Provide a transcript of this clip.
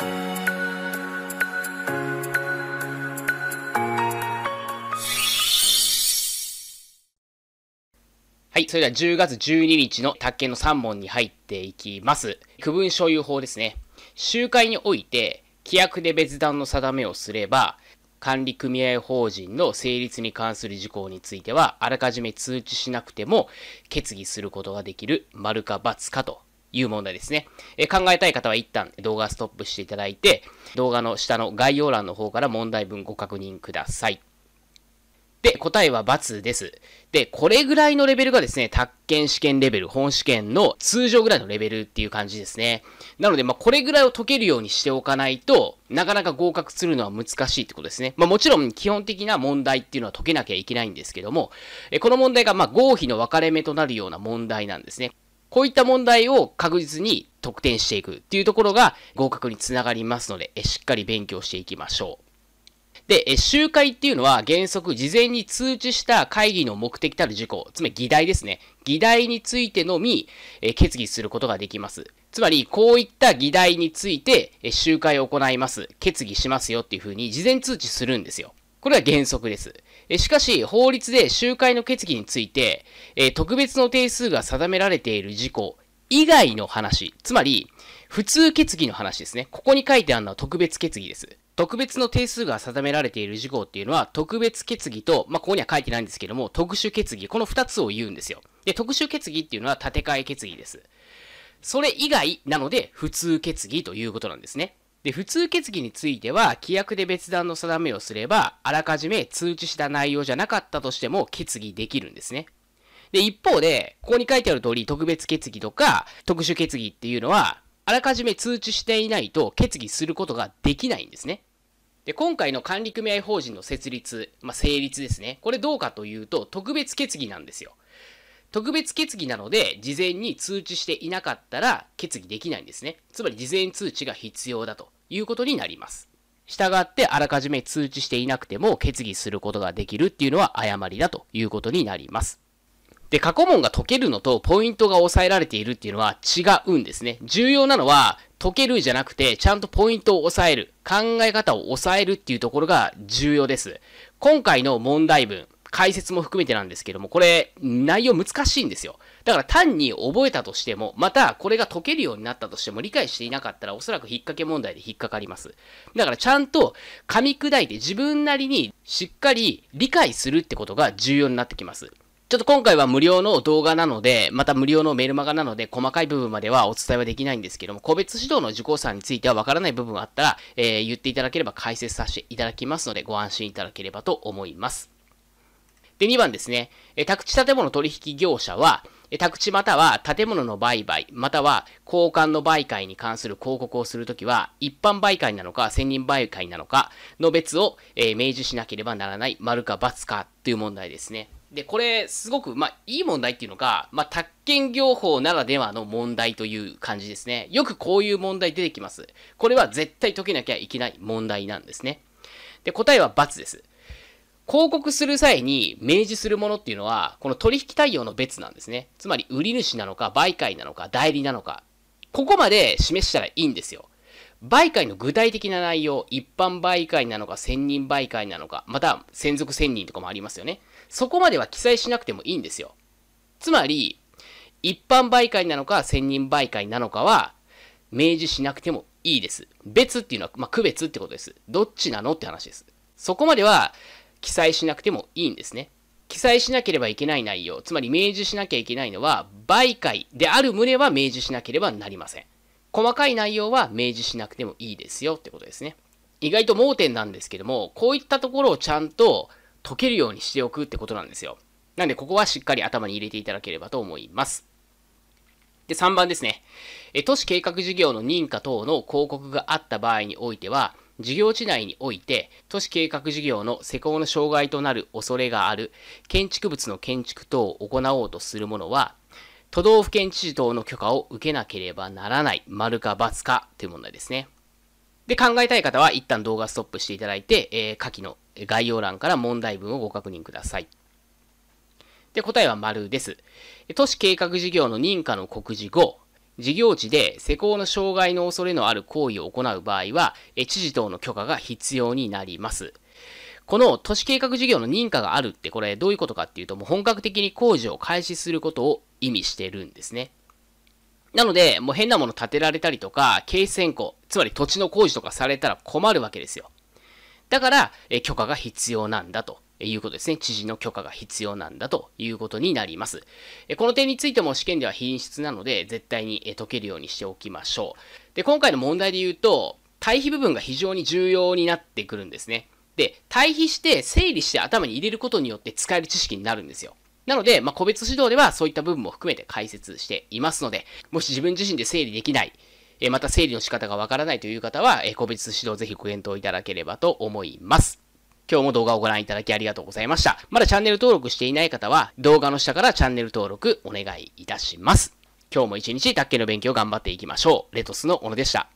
はい。それでは10月12日の宅建の3問に入っていきます。区分所有法ですね。集会において、規約で別段の定めをすれば、管理組合法人の成立に関する事項については、あらかじめ通知しなくても決議することができる、丸か×かという問題ですね。え考えたい方は一旦動画ストップしていただいて、動画の下の概要欄の方から問題文ご確認ください。で、答えは×です。で、これぐらいのレベルがですね、宅建試験レベル、本試験の通常ぐらいのレベルっていう感じですね。なので、まあ、これぐらいを解けるようにしておかないと、なかなか合格するのは難しいってことですね。まあ、もちろん基本的な問題っていうのは解けなきゃいけないんですけども、えこの問題が、ま、合否の分かれ目となるような問題なんですね。こういった問題を確実に得点していくっていうところが合格につながりますので、しっかり勉強していきましょう。で、集会っていうのは原則事前に通知した会議の目的たる事項、つまり議題ですね。議題についてのみ、え決議することができます。つまり、こういった議題について、え集会を行います。決議しますよっていうふうに事前通知するんですよ。これは原則です。えしかし、法律で集会の決議について、え特別の定数が定められている事項以外の話、つまり、普通決議の話ですね。ここに書いてあるのは特別決議です。特別の定数が定められている事項っていうのは、特別決議と、まあ、ここには書いてないんですけども、特殊決議、この2つを言うんですよ。で、特殊決議っていうのは建て替え決議です。それ以外なので、普通決議ということなんですね。で、普通決議については、規約で別段の定めをすれば、あらかじめ通知した内容じゃなかったとしても決議できるんですね。で、一方で、ここに書いてある通り、特別決議とか、特殊決議っていうのは、あらかじめ通知していないと決議することができないんですね。で、今回の管理組合法人の設立、まあ、成立ですね。これどうかというと、特別決議なんですよ。特別決議なので、事前に通知していなかったら決議できないんですね。つまり事前通知が必要だということになります。したがって、あらかじめ通知していなくても決議することができるっていうのは誤りだということになります。で、過去問が解けるのとポイントが抑えられているっていうのは違うんですね。重要なのは、解けるじゃなくて、ちゃんとポイントを抑える、考え方を抑えるっていうところが重要です。今回の問題文、解説も含めてなんですけども、これ、内容難しいんですよ。だから単に覚えたとしても、またこれが解けるようになったとしても、理解していなかったら、おそらく引っ掛け問題で引っかかります。だからちゃんと噛み砕いて自分なりにしっかり理解するってことが重要になってきます。ちょっと今回は無料の動画なので、また無料のメルマガなので、細かい部分まではお伝えはできないんですけども、個別指導の受講者についてはわからない部分があったら、えー、言っていただければ解説させていただきますので、ご安心いただければと思います。で、2番ですね、え宅地建物取引業者は、宅地または建物の売買、または交換の媒介に関する広告をするときは、一般媒介なのか、専任媒介なのかの別を、え明示しなければならない、丸か×かという問題ですね。で、これ、すごく、まあ、いい問題っていうのが、まあ、宅建業法ならではの問題という感じですね。よくこういう問題出てきます。これは絶対解けなきゃいけない問題なんですね。で、答えは×です。広告する際に明示するものっていうのは、この取引対応の別なんですね。つまり、売り主なのか、媒介なのか、代理なのか。ここまで示したらいいんですよ。媒介の具体的な内容、一般媒介なのか、専任媒介なのか、また、専属専任とかもありますよね。そこまでは記載しなくてもいいんですよ。つまり、一般媒介なのか、専任媒介なのかは、明示しなくてもいいです。別っていうのは、まあ、区別ってことです。どっちなのって話です。そこまでは、記載しなくてもいいんですね。記載しなければいけない内容、つまり明示しなきゃいけないのは、媒介である旨は明示しなければなりません。細かい内容は明示しなくてもいいですよってことですね。意外と盲点なんですけども、こういったところをちゃんと解けるようにしておくってことなんですよ。なんで、ここはしっかり頭に入れていただければと思います。で、3番ですね。え、都市計画事業の認可等の広告があった場合においては、事業地内において、都市計画事業の施工の障害となる恐れがある建築物の建築等を行おうとするものは、都道府県知事等の許可を受けなければならない、丸か罰かという問題ですね。で、考えたい方は一旦動画ストップしていただいて、えー、下記の概要欄から問題文をご確認ください。で、答えは丸です。都市計画事業の認可の告示後、事業地で施工の障害の恐れのある行為を行う場合は、知事等の許可が必要になります。この都市計画事業の認可があるってこれどういうことかっていうと、もう本格的に工事を開始することを意味してるんですね。なので、もう変なもの建てられたりとか、経営選つまり土地の工事とかされたら困るわけですよ。だから、え許可が必要なんだということですね。知事の許可が必要なんだということになります。この点についても試験では品質なので、絶対に解けるようにしておきましょう。で、今回の問題で言うと、対比部分が非常に重要になってくるんですね。で、対比して整理して頭に入れることによって使える知識になるんですよ。なので、まあ、個別指導ではそういった部分も含めて解説していますので、もし自分自身で整理できない、えまた整理の仕方がわからないという方は、え個別指導ぜひご検討いただければと思います。今日も動画をご覧いただきありがとうございました。まだチャンネル登録していない方は、動画の下からチャンネル登録お願いいたします。今日も一日、卓球の勉強頑張っていきましょう。レトスの小野でした。